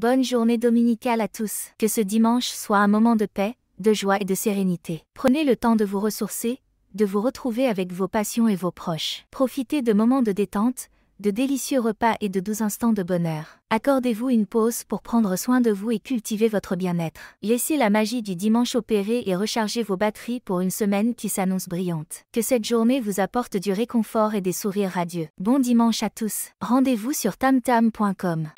Bonne journée dominicale à tous. Que ce dimanche soit un moment de paix, de joie et de sérénité. Prenez le temps de vous ressourcer, de vous retrouver avec vos passions et vos proches. Profitez de moments de détente, de délicieux repas et de doux instants de bonheur. Accordez-vous une pause pour prendre soin de vous et cultiver votre bien-être. Laissez la magie du dimanche opérer et rechargez vos batteries pour une semaine qui s'annonce brillante. Que cette journée vous apporte du réconfort et des sourires radieux. Bon dimanche à tous. Rendez-vous sur tamtam.com.